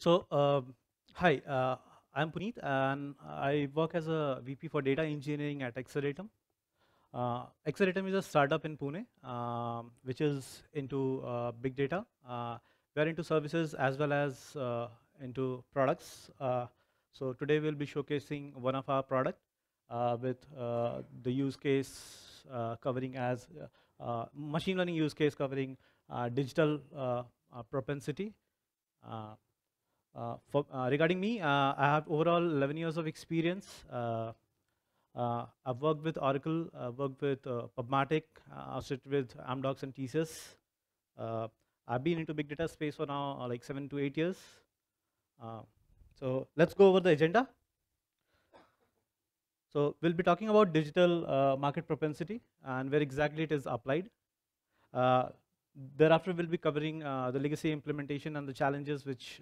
So uh, hi, uh, I'm Puneet and I work as a VP for data engineering at Acceleratum. Uh, Acceleratum is a startup in Pune, um, which is into uh, big data. Uh, we're into services as well as uh, into products. Uh, so today we'll be showcasing one of our product with the use case covering as machine learning use case covering digital propensity. Uh, for, uh, regarding me, uh, I have overall 11 years of experience. I've worked with Oracle, I've worked with PubMatic, I've sit with Amdocs and TCS. I've been into big data space for now like seven to eight years. so let's go over the agenda. So we'll be talking about digital uh, market propensity and where exactly it is applied. Uh, thereafter, we'll be covering uh, the legacy implementation and the challenges which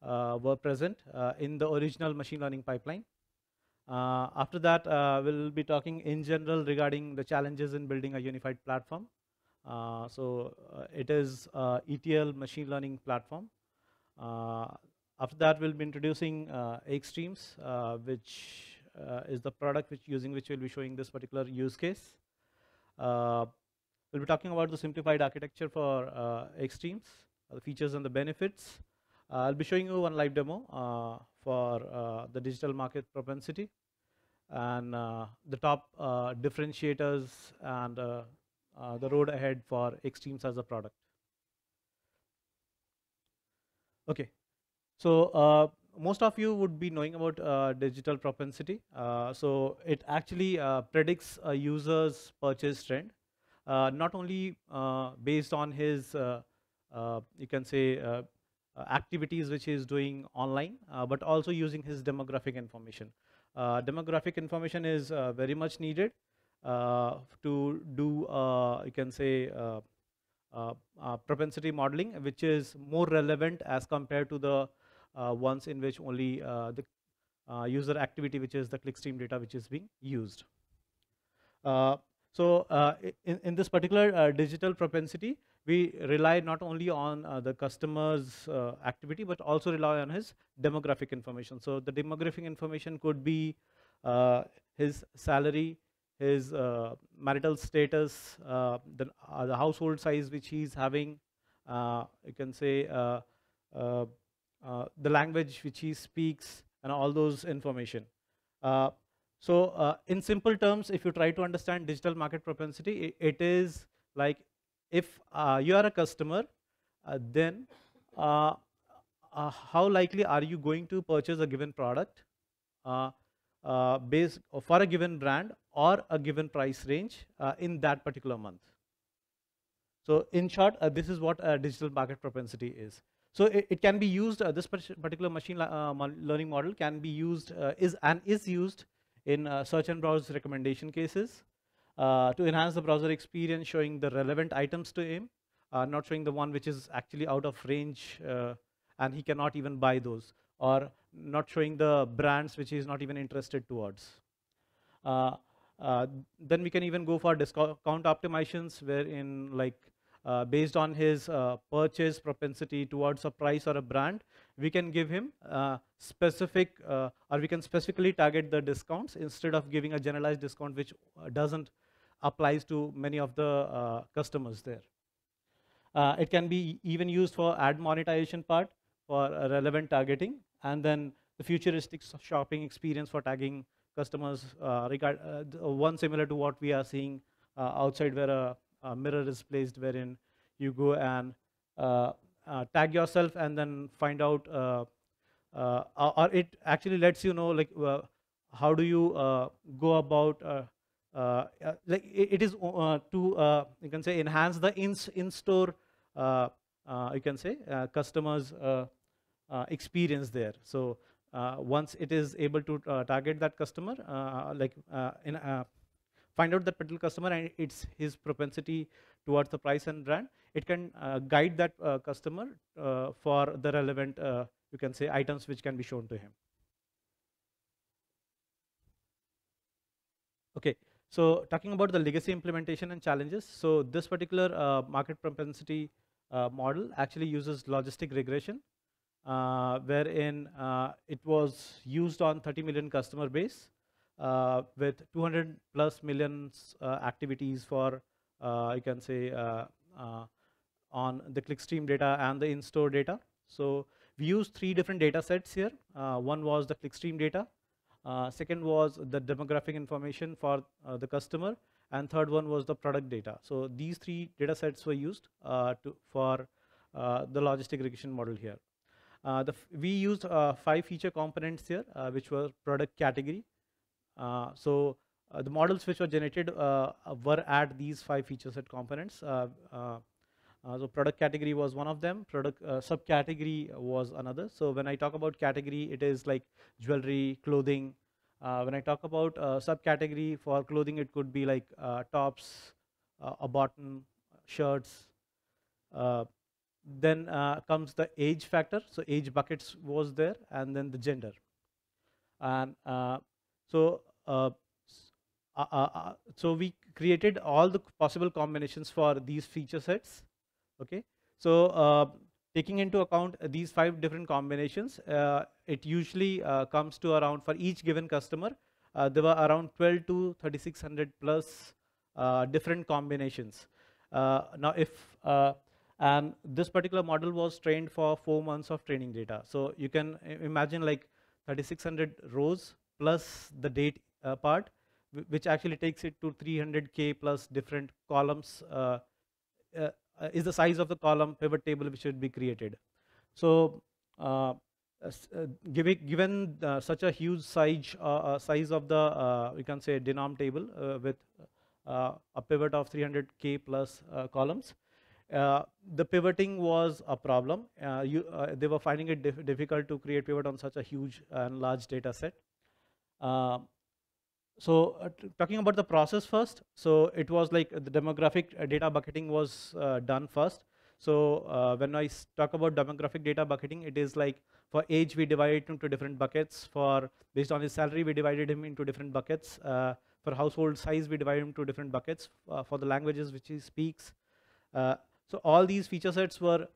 uh, were present uh, in the original machine learning pipeline. Uh, after that, we'll be talking in general regarding the challenges in building a unified platform. so it is ETL machine learning platform. after that, we'll be introducing Extremes, which uh, is the product which using which we'll be showing this particular use case. Uh, we'll be talking about the simplified architecture for uh, extremes, the features and the benefits. Uh, I'll be showing you one live demo uh, for uh, the digital market propensity and the top differentiators and the road ahead for Extremes as a product. Okay, so most of you would be knowing about uh, digital propensity. Uh, so it actually uh, predicts a user's purchase trend, not only based on his, you can say, uh, activities which he is doing online, uh, but also using his demographic information. Uh, demographic information is very much needed to do, you can say, propensity modeling, which is more relevant as compared to the ones in which only the user activity, which is the clickstream data, which is being used. Uh, so uh, in, in this particular uh, digital propensity, we rely not only on uh, the customer's uh, activity, but also rely on his demographic information. So the demographic information could be uh, his salary, his uh, marital status, uh, the, uh, the, household size which he's having, you can say the language which he speaks, and all those information. so in simple terms, if you try to understand digital market propensity, it, it is like if uh, you are a customer uh, then uh, uh, how likely are you going to purchase a given product uh, uh, based for a given brand or a given price range in that particular month so in short this is what a digital market propensity is so it, it can be used this particular machine learning model can be used is and is used in search and browse recommendation cases uh, to enhance the browser experience, showing the relevant items to him, uh, not showing the one which is actually out of range uh, and he cannot even buy those or not showing the brands which he is not even interested towards. Uh, uh, then we can even go for discount optimizations wherein like uh, based on his purchase propensity towards a price or a brand, we can give him specific or we can specifically target the discounts instead of giving a generalized discount which doesn't applies to many of the uh, customers there. Uh, it can be even used for ad monetization part for uh, relevant targeting and then the futuristic shopping experience for tagging customers regard, one similar to what we are seeing outside where a, a, mirror is placed wherein you go and uh, tag yourself and then find out uh, uh, or it actually lets you know like how do you go about uh, uh, like it is uh, to you can say enhance the in in store you can say customers experience there. So once it is able to target that customer, like in find out that particular customer and it's his propensity towards the price and brand, it can uh, guide that uh, customer uh, for the relevant, you can say, items which can be shown to him. Okay, so talking about the legacy implementation and challenges, so this particular uh, market propensity uh, model actually uses logistic regression, uh, wherein uh, it was used on 30 million customer base uh, with 200 plus million uh, activities for, you can say, on the clickstream data and the in-store data. So we used three different data sets here. one was the clickstream data, uh, second was the demographic information for uh, the customer. And third one was the product data. So these three data sets were used uh, to, for uh, the logistic regression model here. we used five feature components here, which were product category. so the models which were generated were at these five feature set components. Uh, so product category was one of them, product uh, subcategory was another. So when I talk about category, it is like jewelry, clothing. Uh, when I talk about subcategory for clothing, it could be like tops, a bottom, shirts, then uh, comes the age factor so age buckets was there and then the gender and uh, so uh, so we created all the possible combinations for these feature sets okay so uh, taking into account uh, these five different combinations uh, it usually uh, comes to around for each given customer uh, there were around 12 to 3600 plus uh, different combinations now if and this particular model was trained for four months of training data so you can imagine like 3600 rows plus the date part which actually takes it to 300k plus different columns uh, uh, uh, is the size of the column pivot table which should be created. So uh, uh given, given uh, such a huge size, uh, size of the, we can say denom table with a pivot of 300k plus columns, the pivoting was a problem. you, they were finding it dif difficult to create pivot on such a huge and large data set. So uh, talking about the process first, so it was like the demographic uh, data bucketing was uh, done first. So uh, when I talk about demographic data bucketing, it is like for age, we divide into different buckets. For based on his salary, we divided him into different buckets. Uh, for household size, we divide him into different buckets. Uh, for the languages which he speaks. so all these feature sets were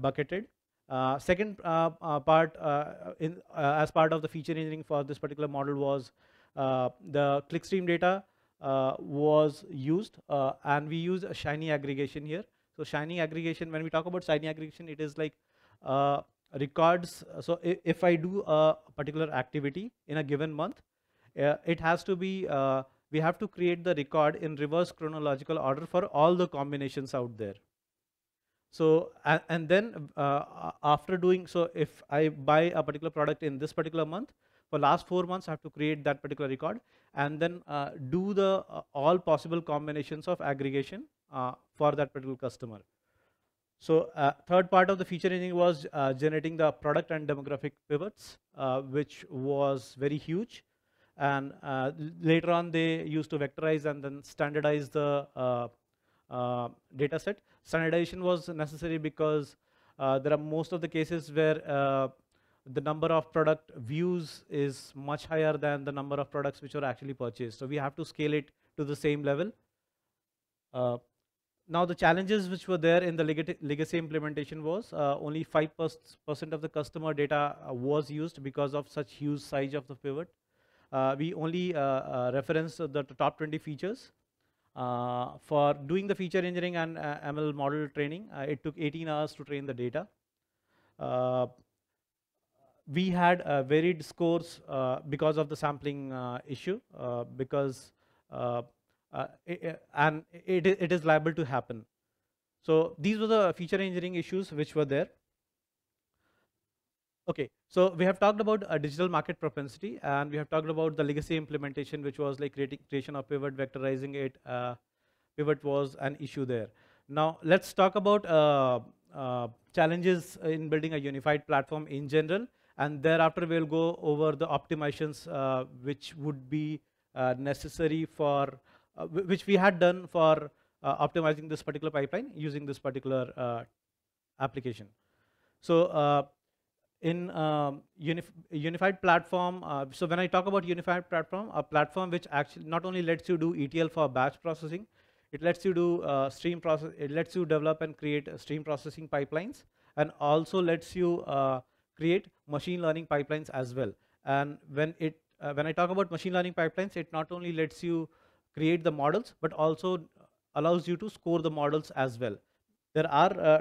bucketed. Uh, second uh, uh, part in, as part of the feature engineering for this particular model was uh, the clickstream data uh, was used uh, and we use a shiny aggregation here. So shiny aggregation, when we talk about shiny aggregation, it is like records. So if, I do a particular activity in a given month, it has to be we have to create the record in reverse chronological order for all the combinations out there. So, and, and then uh, after doing, so if I buy a particular product in this particular month, for last four months, I have to create that particular record and then uh, do the uh, all possible combinations of aggregation uh, for that particular customer. So uh, third part of the feature engineering was uh, generating the product and demographic pivots, which was very huge. And later on, they used to vectorize and then standardize the uh, data set. Standardization was necessary because uh, there are most of the cases where uh, the number of product views is much higher than the number of products which were actually purchased. So we have to scale it to the same level. Uh, now the challenges which were there in the legacy implementation was uh, only 5% of the customer data uh, was used because of such huge size of the pivot. Uh, we only uh, uh, referenced the top 20 features. for doing the feature engineering and ML model training, it took 18 hours to train the data we had varied scores uh, because of the sampling uh, issue, uh, because and it, it is liable to happen. So these were the feature engineering issues which were there. Okay, so we have talked about a digital market propensity and we have talked about the legacy implementation which was like creating, creation of pivot, vectorizing it. Uh, pivot was an issue there. Now let's talk about uh, uh, challenges in building a unified platform in general and thereafter, we'll go over the optimizations uh, which would be uh, necessary for, uh, which we had done for uh, optimizing this particular pipeline using this particular uh, application. So in um, unif unified platform, so when I talk about unified platform, a platform which actually not only lets you do ETL for batch processing, it lets you do uh, stream process it lets you develop and create stream processing pipelines and also lets you uh, create machine learning pipelines as well. And when it uh, when I talk about machine learning pipelines, it not only lets you create the models, but also allows you to score the models as well. There are uh,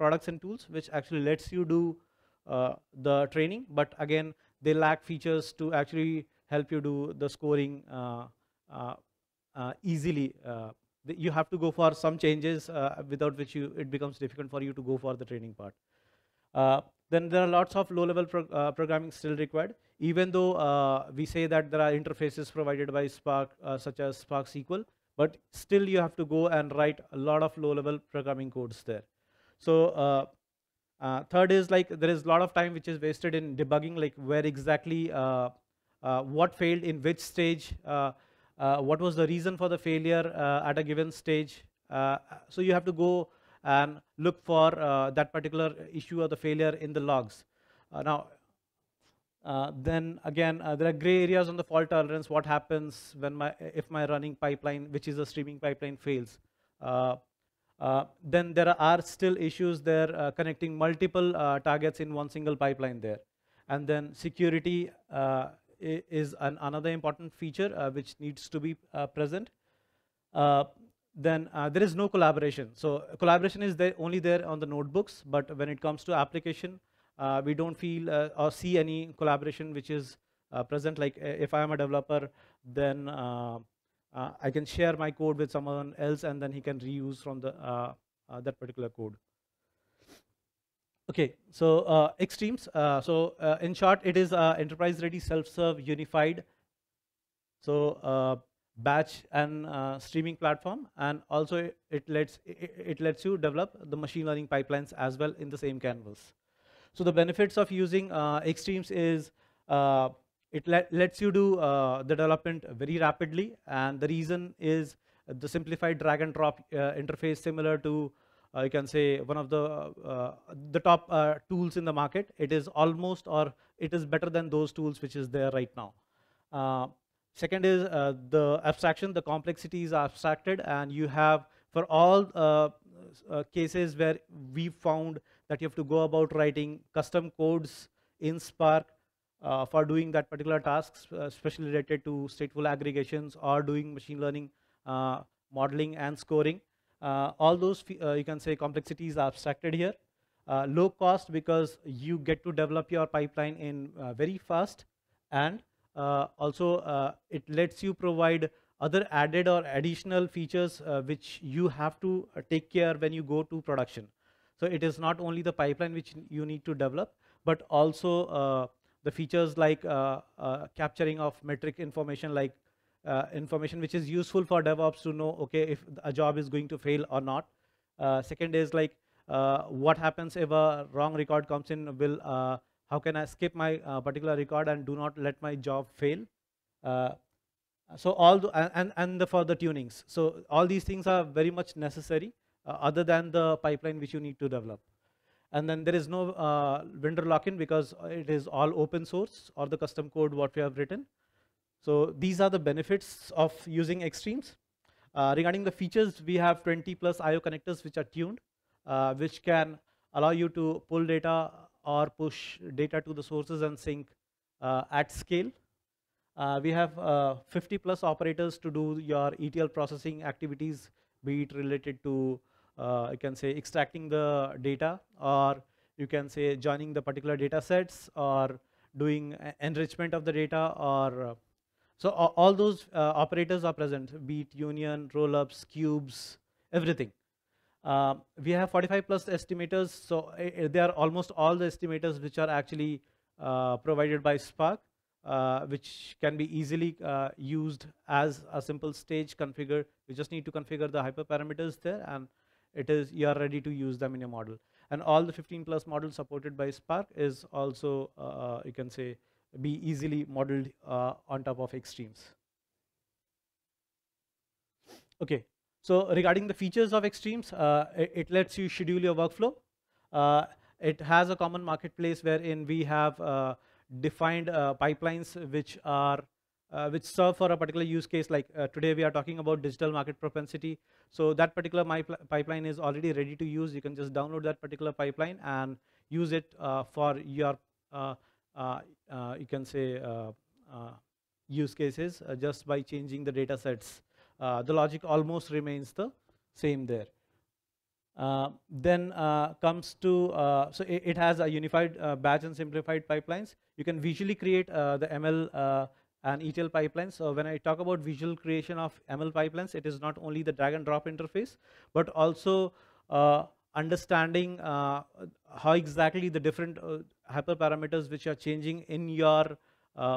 products and tools which actually lets you do uh, the training, but again, they lack features to actually help you do the scoring uh, uh, uh, easily. you have to go for some changes without which you, it becomes difficult for you to go for the training part. Uh, then there are lots of low-level pro uh, programming still required. Even though uh, we say that there are interfaces provided by Spark, such as Spark SQL, but still you have to go and write a lot of low-level programming codes there. So third is like there is a lot of time which is wasted in debugging, like where exactly what failed in which stage, uh, what was the reason for the failure uh, at a given stage. Uh, so you have to go and look for uh, that particular issue or the failure in the logs. Uh, now, uh, then again, uh, there are gray areas on the fault tolerance. What happens when my if my running pipeline, which is a streaming pipeline, fails? Uh, uh then there are still issues there connecting multiple targets in one single pipeline there. And then security is an another important feature which needs to be present then uh, there is no collaboration. So collaboration is there only there on the notebooks, but when it comes to application, uh, we don't feel uh, or see any collaboration which is uh, present. Like uh, if I am a developer, then uh, I can share my code with someone else, and then he can reuse from the that particular code. Okay, so extremes. so in short, it is enterprise-ready, self-serve, unified. So batch and uh, streaming platform and also it lets it, it lets you develop the machine learning pipelines as well in the same canvas so the benefits of using uh, is uh, it lets you do uh, the development very rapidly and the reason is the simplified drag and drop uh, interface similar to uh, you can say one of the the top tools in the market it is almost or it is better than those tools which is there right now Second is uh, the abstraction, the complexity is abstracted and you have for all uh, uh, cases where we found that you have to go about writing custom codes in Spark uh, for doing that particular task, especially uh, related to stateful aggregations or doing machine learning uh, modeling and scoring. all those, you can say complexities are abstracted here. low cost because you get to develop your pipeline in very fast and uh, also uh, it lets you provide other added or additional features uh, which you have to take care when you go to production. So it is not only the pipeline which you need to develop, but also the features like capturing of metric information like uh, information which is useful for DevOps to know, okay, if a job is going to fail or not. Uh, second is like, uh, what happens if a wrong record comes in, will how can I skip my uh, particular record and do not let my job fail. Uh, so all the, and, and the for the tunings. So all these things are very much necessary uh, other than the pipeline which you need to develop. And then there is no uh, vendor lock-in because it is all open source or the custom code what we have written. So these are the benefits of using extremes. Uh, regarding the features, we have 20 plus IO connectors which are tuned, uh, which can allow you to pull data or push data to the sources and sync uh, at scale. Uh, we have uh, 50 plus operators to do your ETL processing activities, be it related to, you can say extracting the data or you can say joining the particular data sets or doing enrichment of the data or so all those uh, operators are present, be it union, roll-ups, cubes, everything. Uh, we have 45 plus estimators, so uh, they are almost all the estimators which are actually uh, provided by Spark, uh, which can be easily uh, used as a simple stage configure. You just need to configure the hyperparameters there and it is you are ready to use them in your model. And all the 15 plus models supported by Spark is also, you can say, be easily modeled on top of extremes. Okay, so regarding the features of Extremes, uh, it, it, lets you schedule your workflow. Uh, it has a common marketplace wherein we have uh, defined uh, pipelines which are uh, which serve for a particular use case. Like uh, today, we are talking about digital market propensity. So that particular pipeline is already ready to use. You can just download that particular pipeline and use it for your you can say use cases just by changing the data sets uh, the logic almost remains the same there. Uh, then uh, comes to, uh, so it, it, has a unified uh, batch and simplified pipelines. You can visually create uh, the ML and ETL pipelines. So when I talk about visual creation of ML pipelines, it is not only the drag and drop interface, but also understanding how exactly the different hyperparameters which are changing in your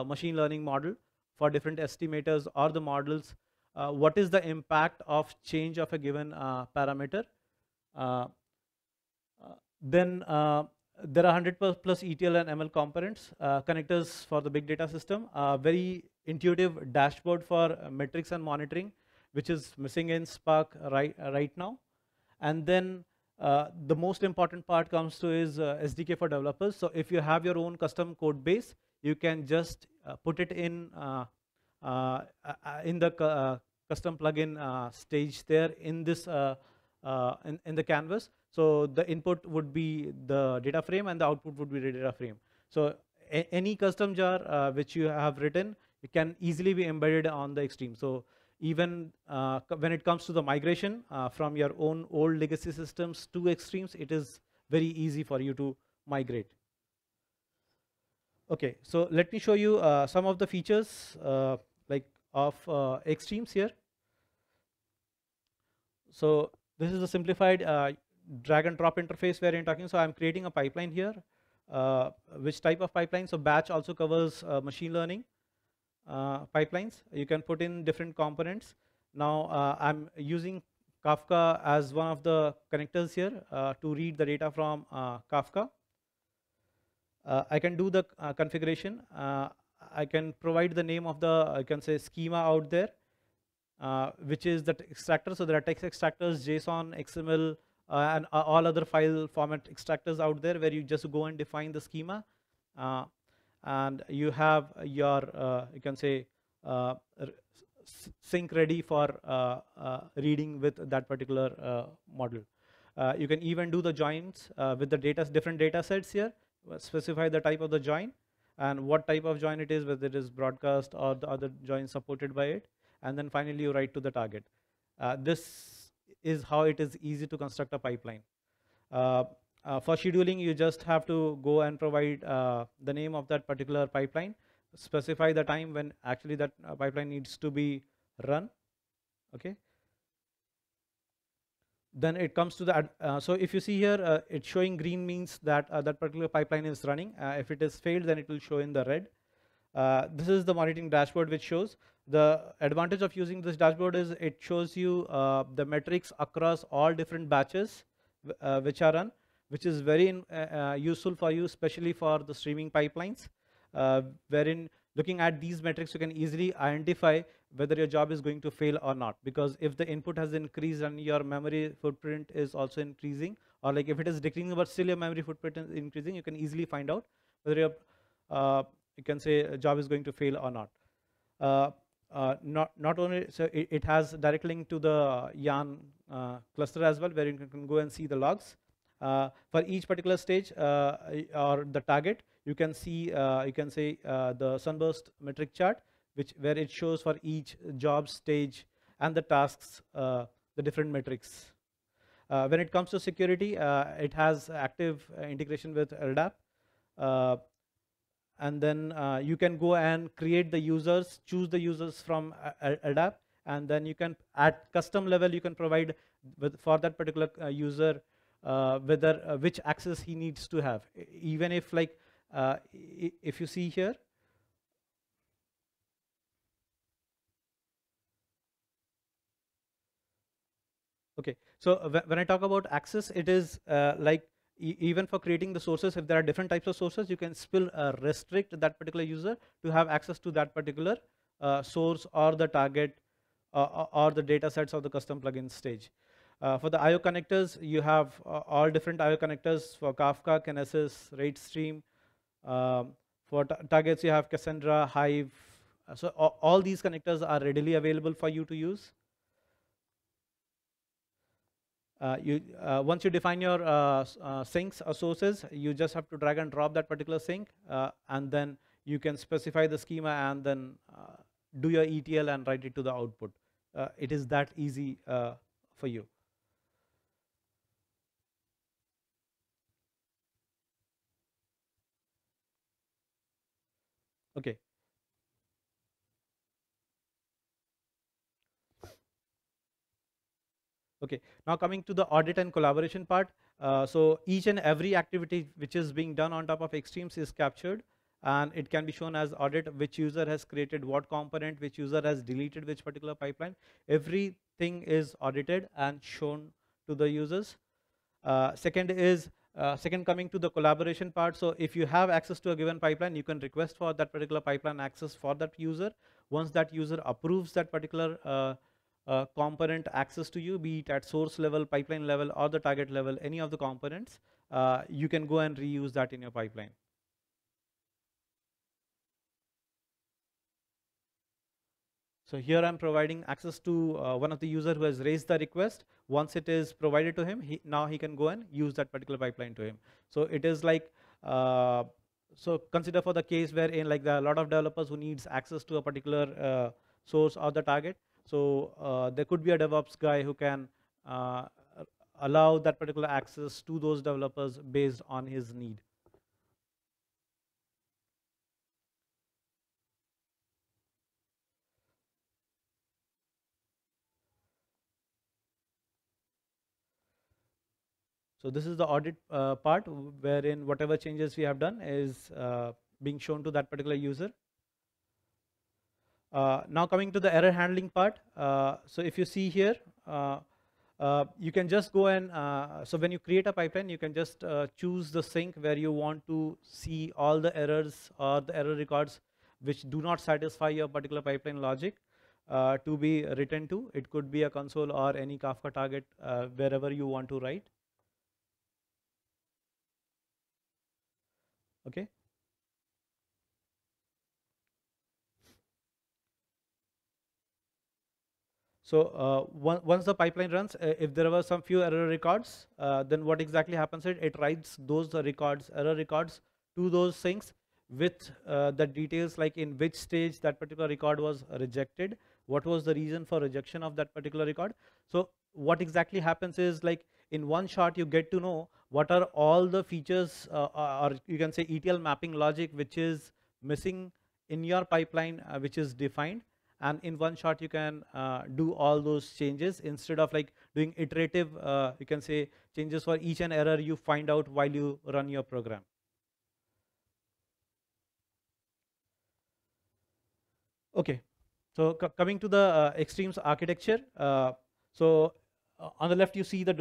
machine learning model for different estimators or the models uh, what is the impact of change of a given uh, parameter. Uh, uh, then uh, there are 100 plus ETL and ML components, connectors for the big data system, very intuitive dashboard for metrics and monitoring, which is missing in Spark right, right now. And then uh, the most important part comes to is uh, SDK for developers. So if you have your own custom code base, you can just uh, put it in in the custom plugin uh, stage there in this uh, uh, in, in the canvas. So the input would be the data frame and the output would be the data frame. So any custom jar uh, which you have written, it can easily be embedded on the extreme. So even uh, when it comes to the migration uh, from your own old legacy systems to extremes, it is very easy for you to migrate. Okay, so let me show you uh, some of the features like of uh, extremes here. So this is a simplified uh, drag and drop interface where I'm talking. So I'm creating a pipeline here. Uh, which type of pipeline? So batch also covers uh, machine learning uh, pipelines. You can put in different components. Now uh, I'm using Kafka as one of the connectors here to read the data from Kafka. I can do the configuration. I can provide the name of the, I can say schema out there, uh, which is the extractor. So there are text extractors, JSON, XML, uh, and uh, all other file format extractors out there where you just go and define the schema. Uh, and you have your, uh, you can say, sync ready for reading with that particular model. you can even do the joins with the data, different data sets here, specify the type of the join, and what type of join it is, whether it is broadcast or the other join supported by it. And then finally, you write to the target. Uh, this is how it is easy to construct a pipeline. Uh, uh, for scheduling, you just have to go and provide uh, the name of that particular pipeline, specify the time when actually that uh, pipeline needs to be run. Okay then it comes to the, uh, so if you see here, uh, it's showing green means that uh, that particular pipeline is running. Uh, if it is failed, then it will show in the red. Uh, this is the monitoring dashboard which shows. The advantage of using this dashboard is it shows you the metrics across all different batches which are run, which is very useful for you, especially for the streaming pipelines, wherein Looking at these metrics, you can easily identify whether your job is going to fail or not. Because if the input has increased and your memory footprint is also increasing, or like if it is decreasing but still your memory footprint is increasing, you can easily find out whether your, uh, you can say a job is going to fail or not. Uh, uh, not not only so it, it, has direct link to the yarn uh, cluster as well where you can, go and see the logs uh, for each particular stage uh, or the target you can see, uh, you can say uh, the sunburst metric chart, which where it shows for each job stage and the tasks, uh, the different metrics. when it comes to security, it has active integration with LDAP and then uh, you can go and create the users choose the users from LDAP and then you can at custom level you can provide with, for that particular uh, user uh, whether which access he needs to have even if like uh, if you see here, Okay, so uh, when I talk about access, it is uh, like e even for creating the sources, if there are different types of sources, you can still uh, restrict that particular user to have access to that particular uh, source or the target uh, or the data sets of the custom plugin stage. for the IO connectors, you have all different IO connectors for Kafka, Kinesis, RateStream, um, for targets, you have Cassandra, Hive. Uh, so all these connectors are readily available for you to use. Uh, you, uh, once you define your uh, uh sinks or sources, you just have to drag and drop that particular sink, uh, and then you can specify the schema and then do your ETL and write it to the output. it is that easy for you. Okay. Okay. Now coming to the audit and collaboration part. Uh, so each and every activity which is being done on top of Extremes is captured and it can be shown as audit which user has created what component, which user has deleted which particular pipeline. Everything is audited and shown to the users. Uh, second is uh, second, coming to the collaboration part. So if you have access to a given pipeline, you can request for that particular pipeline access for that user. Once that user approves that particular uh, uh, component access to you, be it at source level, pipeline level, or the target level, any of the components, uh, you can go and reuse that in your pipeline. So here I'm providing access to uh, one of the user who has raised the request. Once it is provided to him, he, now he can go and use that particular pipeline to him. So it is like, uh, so consider for the case where in like the, a lot of developers who needs access to a particular uh, source or the target. So uh, there could be a DevOps guy who can uh, allow that particular access to those developers based on his need. So this is the audit uh, part wherein whatever changes we have done is uh, being shown to that particular user. Uh, now coming to the error handling part. Uh, so if you see here, uh, uh, you can just go and, so when you create a pipeline, you can just choose the sync where you want to see all the errors or the error records which do not satisfy your particular pipeline logic. to be written to. It could be a console or any Kafka target wherever you want to write. okay So uh, once the pipeline runs, uh, if there were some few error records, uh, then what exactly happens it writes those records, error records to those things with uh, the details like in which stage that particular record was rejected, what was the reason for rejection of that particular record. So what exactly happens is like in one shot you get to know what are all the features uh, uh or you can say ETL mapping logic which is missing in your pipeline uh, which is defined and in one shot you can uh, do all those changes instead of like doing iterative uh, you can say changes for each and error you find out while you run your program. Okay, so coming to the uh, extremes architecture, so uh, on the left you see the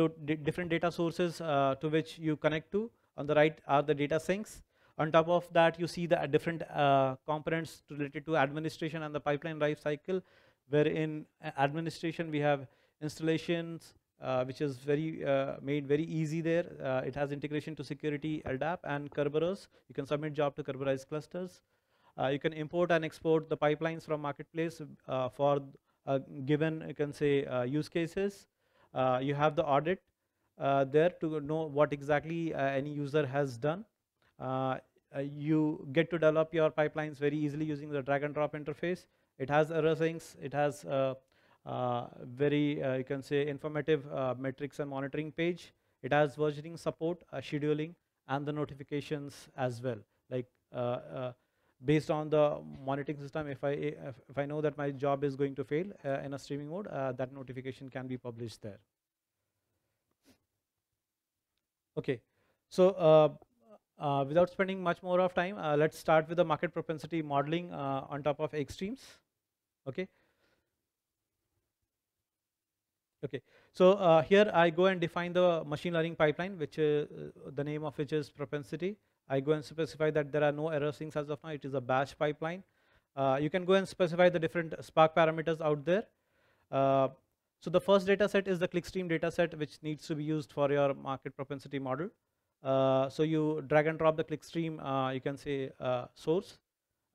different data sources uh, to which you connect to. On the right are the data sinks. On top of that, you see the uh, different uh, components related to administration and the pipeline life cycle, where in administration we have installations, uh, which is very uh, made very easy there. it has integration to security LDAP and Kerberos. You can submit job to Kerberos clusters. you can import and export the pipelines from marketplace for given, you can say, use cases. Uh, you have the audit uh, there to know what exactly uh, any user has done. you get to develop your pipelines very easily using the drag and drop interface. It has error sinks, it has uh, very uh, you can say informative uh, metrics and monitoring page it has versioning support scheduling and the notifications as well like based on the monitoring system if i if i know that my job is going to fail uh, in a streaming mode uh, that notification can be published there okay so uh, uh without spending much more of time uh, let's start with the market propensity modeling uh, on top of extremes okay okay so here i go and define the machine learning pipeline which the name of which is propensity I go and specify that there are no error things as of now. It is a batch pipeline. Uh, you can go and specify the different Spark parameters out there. Uh, so the first data set is the clickstream data set, which needs to be used for your market propensity model. Uh, so you drag and drop the clickstream, uh, you can say uh, source.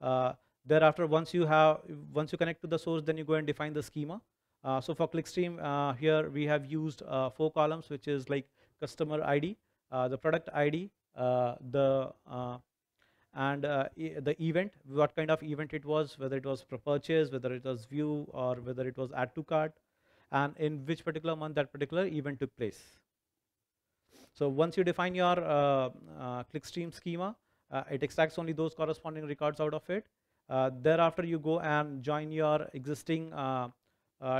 Uh, thereafter, once you have, once you connect to the source, then you go and define the schema. so for clickstream here, we have used four columns, which is like customer ID, the product ID, uh, the uh, and uh, e the event what kind of event it was whether it was purchase whether it was view or whether it was add to cart and in which particular month that particular event took place so once you define your clickstream schema it extracts only those corresponding records out of it thereafter you go and join your existing uh,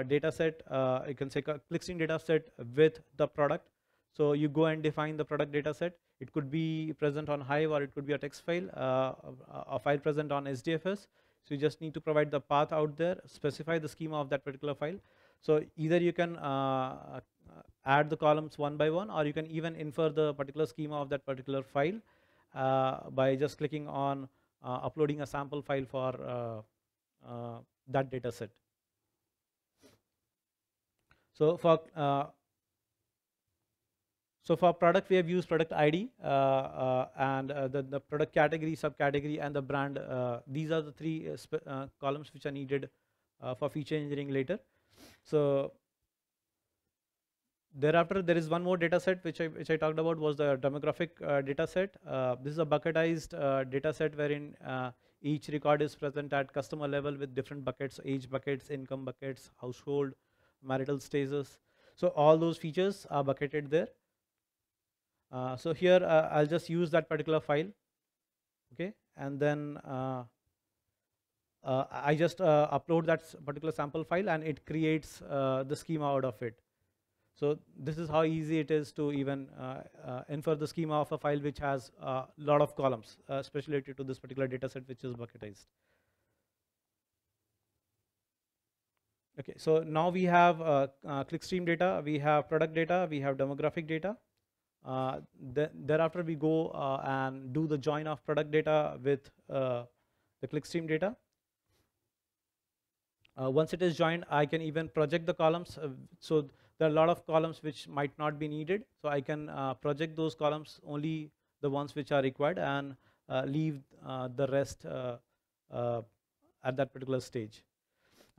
data set, uh, you can say clickstream data set with the product. So you go and define the product data set. It could be present on Hive or it could be a text file, uh, a file present on SDFS. So you just need to provide the path out there, specify the schema of that particular file. So either you can uh, uh, add the columns one by one or you can even infer the particular schema of that particular file uh, by just clicking on uh, uploading a sample file for uh, that data set. So for so for product, we have used product ID uh, uh, and uh, the, the product category, subcategory, and the brand. Uh, these are the three uh, uh, columns which are needed for feature engineering later. So thereafter, there is one more data set which I, which I talked about was the demographic data set. this is a bucketized data set wherein each record is present at customer level with different buckets, age buckets, income buckets, household, marital status. So all those features are bucketed there. Uh, so here uh, I'll just use that particular file, okay, and then uh, uh I just uh, upload that particular sample file and it creates uh, the schema out of it. So this is how easy it is to even infer the schema of a file which has a lot of columns, especially related to this particular data set which is bucketized. Okay, so now we have clickstream data, we have product data, we have demographic data, uh, th thereafter, we go uh, and do the join of product data with uh, the clickstream data. once it is joined, I can even project the columns. so there are a lot of columns which might not be needed. So I can project those columns, only the ones which are required, and leave the rest at that particular stage.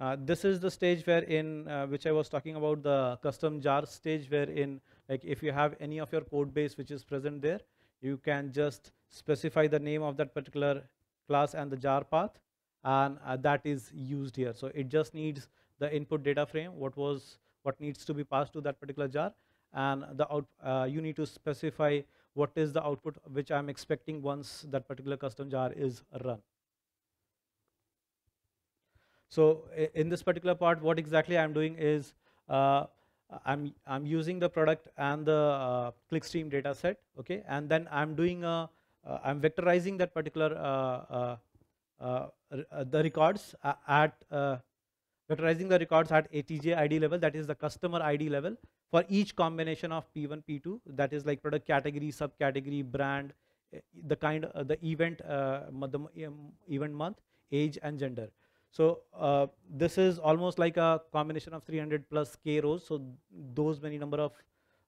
Uh, this is the stage where in uh, which I was talking about the custom jar stage where in like if you have any of your code base which is present there you can just specify the name of that particular class and the jar path and uh, that is used here so it just needs the input data frame what was what needs to be passed to that particular jar and the out uh, you need to specify what is the output which i'm expecting once that particular custom jar is run so in this particular part what exactly i'm doing is uh, I'm, I'm using the product and the uh, clickstream data set, okay? And then I'm doing a, uh, I'm vectorizing that particular, uh, uh, uh the records uh, at, vectorizing the records at ATJ ID level, that is the customer ID level for each combination of P1, P2, that is like product category, subcategory, brand, eh, the kind, the event, the event month, age and gender. So uh, this is almost like a combination of 300 plus k rows. So those many number of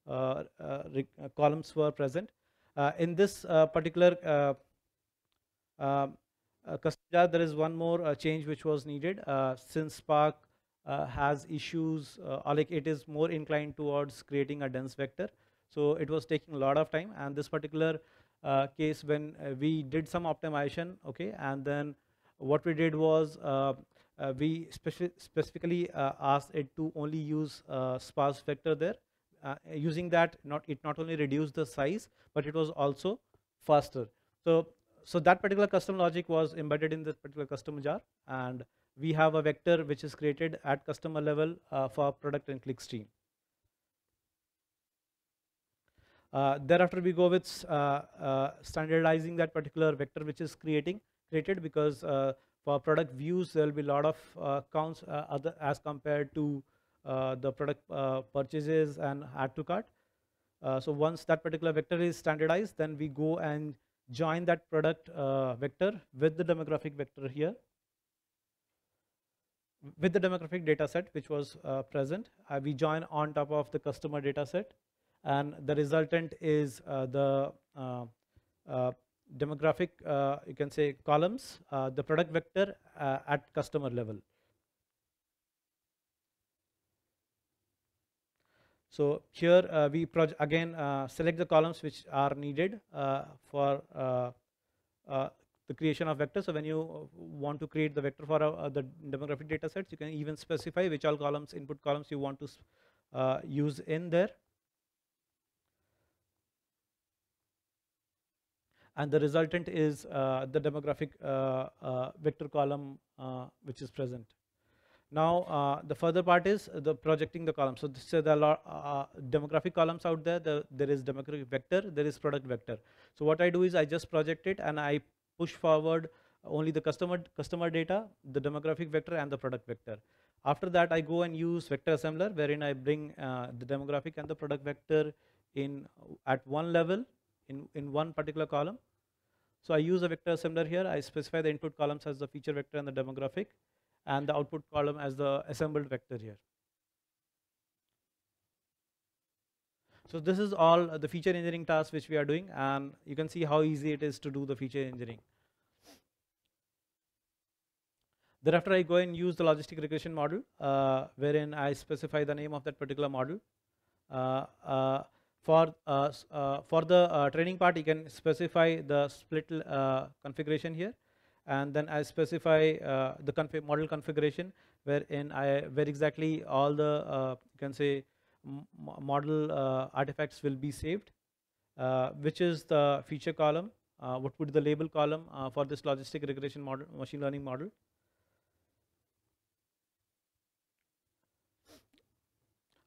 uh, uh, uh columns were present. Uh, in this uh, particular um, Cassandra, there is one more change which was needed since Spark has issues or like it is more inclined towards creating a dense vector. So it was taking a lot of time and this particular case when we did some optimization okay and then what we did was uh, uh, we speci specifically uh, asked it to only use sparse vector there. using that, not it not only reduced the size, but it was also faster. So, so that particular custom logic was embedded in this particular custom jar, and we have a vector which is created at customer level uh, for product and click stream. Uh, thereafter, we go with uh, standardizing that particular vector which is creating created because uh, for product views, there will be a lot of uh, counts uh, other as compared to the product purchases and add to cart. so once that particular vector is standardized, then we go and join that product vector with the demographic vector here with the demographic data set which was uh, present uh, we join on top of the customer data set and the resultant is uh, the demographic, uh, you can say columns, uh, the product vector uh, at customer level. So here uh, we again uh, select the columns which are needed for the creation of vectors. So when you want to create the vector for the demographic data sets, you can even specify which all columns, input columns you want to use in there. and the resultant is uh, the demographic uh, uh vector column uh, which is present. Now uh, the further part is the projecting the column. So, there are demographic columns out there, the, there is demographic vector, there is product vector. So what I do is I just project it and I push forward only the customer, customer data, the demographic vector and the product vector. After that, I go and use vector assembler wherein I bring uh, the demographic and the product vector in at one level in, in one particular column. So I use a vector assembler here. I specify the input columns as the feature vector and the demographic and the output column as the assembled vector here. So this is all the feature engineering task which we are doing and you can see how easy it is to do the feature engineering. Thereafter I go and use the logistic regression model uh, wherein I specify the name of that particular model. Uh, uh, for, uh, uh, for the uh, training part, you can specify the split configuration here. And then I specify the config model configuration wherein I, where exactly all the, you can say, model artifacts will be saved, which is the feature column, what would be the label column for this logistic regression model, machine learning model.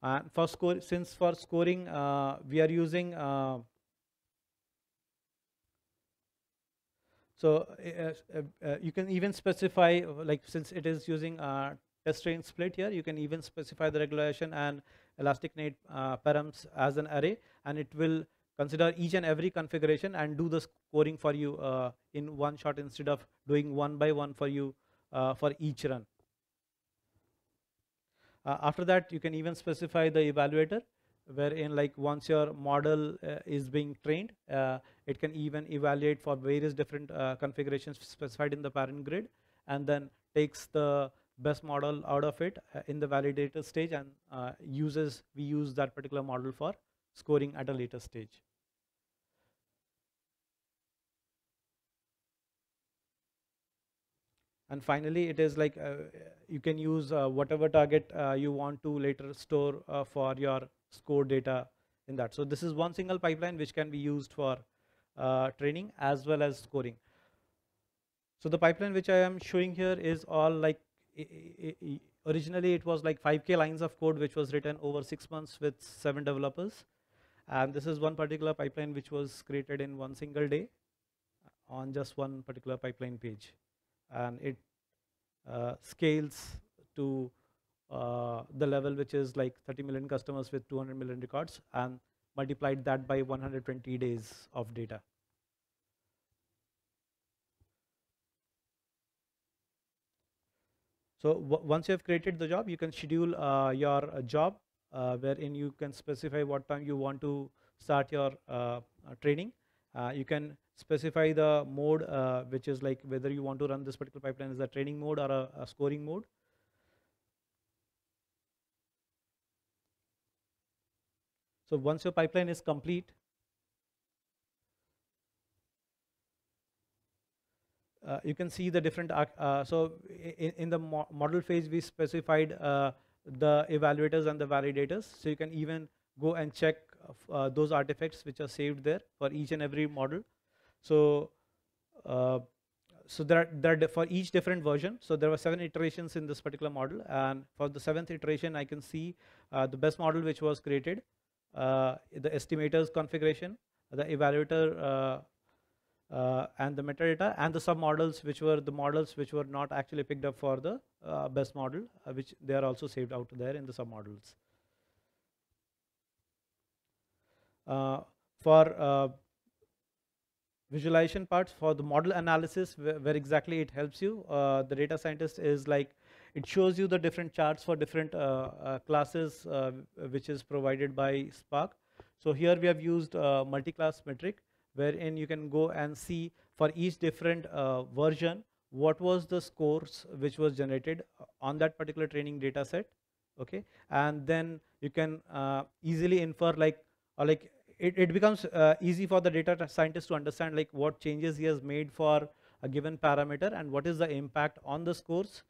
Uh, for score, since for scoring, uh, we are using uh, so eh, eh, eh, you can even specify like since it is using a uh, test train split here, you can even specify the regularization and elastic net uh, params as an array, and it will consider each and every configuration and do the scoring for you uh, in one shot instead of doing one by one for you for each run. Uh, after that, you can even specify the evaluator wherein like once your model uh, is being trained, uh, it can even evaluate for various different uh, configurations specified in the parent grid and then takes the best model out of it uh, in the validator stage and uses, we use that particular model for scoring at a later stage. And finally, it is like uh, you can use uh, whatever target uh, you want to later store for your score data in that. So this is one single pipeline which can be used for training as well as scoring. So the pipeline which I am showing here is all like originally it was like 5k lines of code which was written over six months with seven developers and this is one particular pipeline which was created in one single day on just one particular pipeline page and it uh, scales to uh, the level which is like 30 million customers with 200 million records and multiplied that by 120 days of data. So once you have created the job, you can schedule uh, your job uh, wherein you can specify what time you want to start your uh, training. Uh, you can specify the mode, uh, which is like whether you want to run this particular pipeline as a training mode or a, a scoring mode. So once your pipeline is complete, uh, you can see the different, uh, so in, in the mo model phase, we specified uh, the evaluators and the validators. So you can even go and check uh, uh, those artifacts which are saved there for each and every model. So, uh, so there are, there are for each different version. So there were seven iterations in this particular model, and for the seventh iteration, I can see uh, the best model which was created, uh, the estimators configuration, the evaluator. Uh, uh, and the metadata and the submodels, which were the models which were not actually picked up for the best model, which they are also saved out there in the submodels. Uh, for uh, visualization parts for the model analysis where, where exactly it helps you. Uh, the data scientist is like, it shows you the different charts for different uh, uh classes, uh, which is provided by Spark. So here we have used uh, multi-class metric, wherein you can go and see for each different version, what was the scores which was generated on that particular training data set okay and then you can easily infer like or like it, it becomes uh, easy for the data scientist to understand like what changes he has made for a given parameter and what is the impact on the scores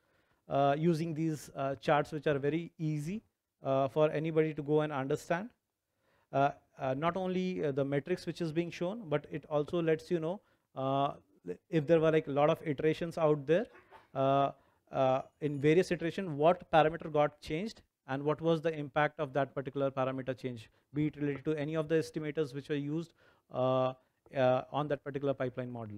uh, using these uh, charts which are very easy uh, for anybody to go and understand. Uh, uh, not only the metrics which is being shown, but it also lets you know if there were like a lot of iterations out there in various iteration, what parameter got changed and what was the impact of that particular parameter change, be it related to any of the estimators which were used uh, uh, on that particular pipeline model.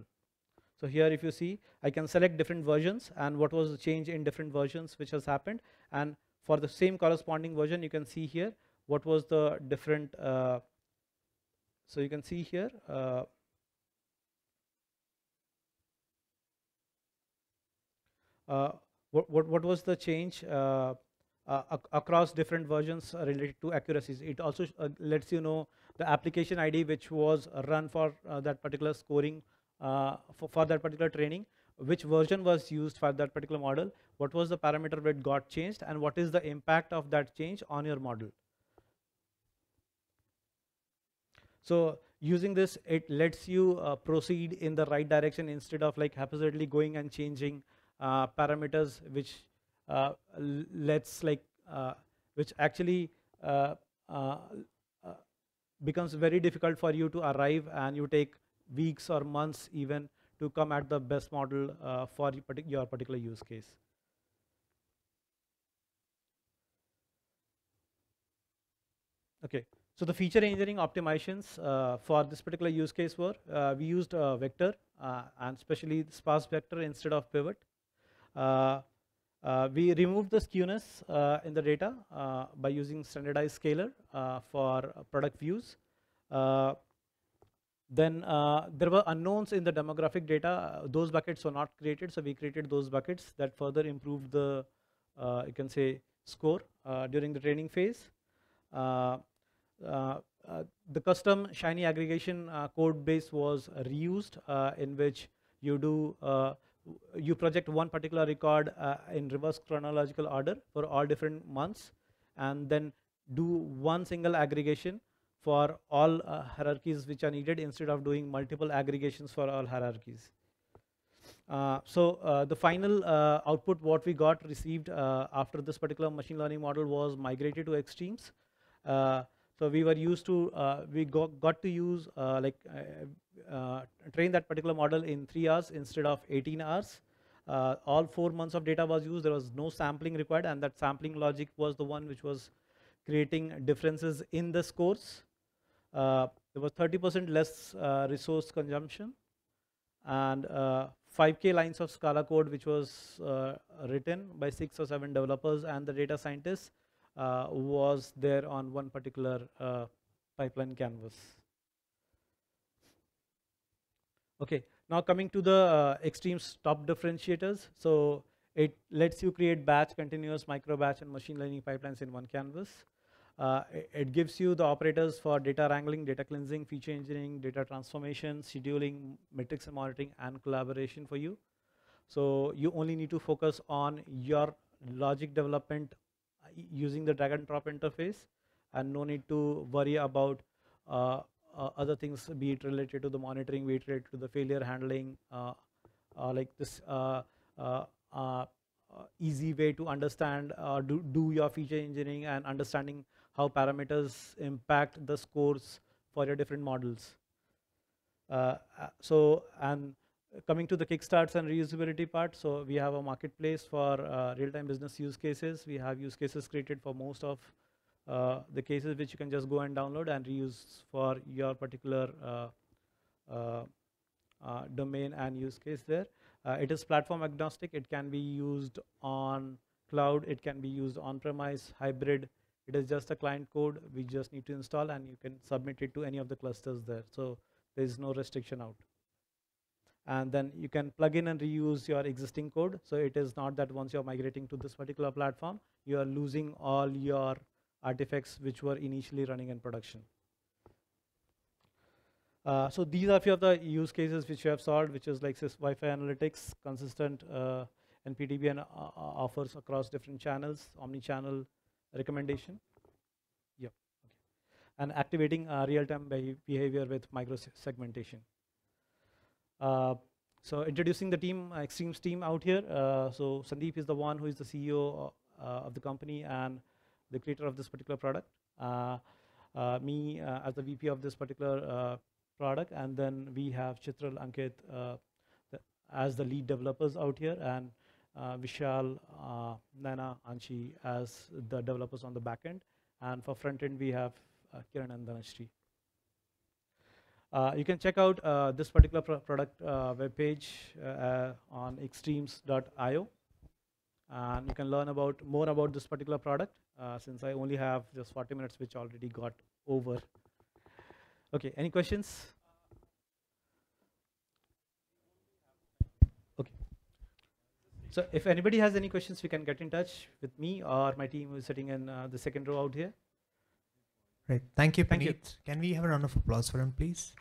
So here if you see, I can select different versions and what was the change in different versions which has happened. And for the same corresponding version, you can see here what was the different, uh, so you can see here, uh, uh, what, what, what was the change uh, uh, ac across different versions uh, related to accuracies. It also uh, lets you know the application ID which was run for that particular scoring for, for that particular training which version was used for that particular model, what was the parameter that got changed, and what is the impact of that change on your model. So using this, it lets you uh, proceed in the right direction instead of like haphazardly going and changing uh, parameters which uh, let's like uh, which actually uh, becomes very difficult for you to arrive and you take weeks or months even to come at the best model uh, for your particular use case. Okay, so the feature engineering optimizations uh, for this particular use case were uh, we used a vector and especially sparse vector instead of pivot. Uh, we removed the skewness uh, in the data uh, by using standardized scalar uh, for product views. Uh, then uh, there were unknowns in the demographic data. Those buckets were not created, so we created those buckets that further improved the, you can say, score during the training phase. the custom Shiny aggregation code base was reused in which you do you project one particular record uh, in reverse chronological order for all different months and then do one single aggregation for all uh, hierarchies which are needed instead of doing multiple aggregations for all hierarchies. Uh, so uh, the final uh, output what we got received uh, after this particular machine learning model was migrated to extremes. So we were used to, uh, we go, got to use uh, like uh, uh train that particular model in three hours instead of 18 hours. Uh, all four months of data was used. There was no sampling required, and that sampling logic was the one which was creating differences in the scores. Uh, there was 30% less resource consumption, and 5K lines of Scala code, which was written by six or seven developers and the data scientists uh, was there on one particular uh, pipeline canvas. Okay, now coming to the uh, extreme stop differentiators. So it lets you create batch, continuous, micro batch, and machine learning pipelines in one canvas. Uh, it, gives you the operators for data wrangling, data cleansing, feature engineering, data transformation, scheduling, metrics and monitoring, and collaboration for you. So you only need to focus on your logic development using the drag and drop interface and no need to worry about uh, uh, other things be it related to the monitoring be it related to the failure handling uh, uh like this uh, uh, easy way to understand do, do your feature engineering and understanding how parameters impact the scores for your different models so and coming to the kickstarts and reusability part, so we have a marketplace for uh, real-time business use cases. We have use cases created for most of uh, the cases which you can just go and download and reuse for your particular uh, uh, uh domain and use case there. Uh, it is platform agnostic. It can be used on cloud. It can be used on-premise, hybrid. It is just a client code. We just need to install and you can submit it to any of the clusters there. So there is no restriction out and then you can plug in and reuse your existing code. So it is not that once you're migrating to this particular platform, you are losing all your artifacts which were initially running in production. Uh, so these are a few of the use cases which we have solved, which is like this Wi-Fi analytics, consistent uh, and uh, uh, offers across different channels, omni-channel recommendation. Yeah. Okay. And activating uh, real-time behavior with micro segmentation. Uh, so introducing the team, uh, Extremes team out here. Uh, so Sandeep is the one who is the CEO of the company and the creator of this particular product. me as the VP of this particular product. And then we have Chitral, Ankit the, as the lead developers out here and uh, Vishal, uh, Nana, Anshi as the developers on the back end. And for front end, we have uh, Kiran and Dhanashri. Uh, you can check out uh, this particular pro product uh, webpage uh, on extremes.io. And you can learn about more about this particular product uh, since I only have just 40 minutes, which already got over. Okay, any questions? Okay. So if anybody has any questions, we can get in touch with me or my team who is sitting in the second row out here. Right. Thank you, Thank you. Can we have a round of applause for him, please?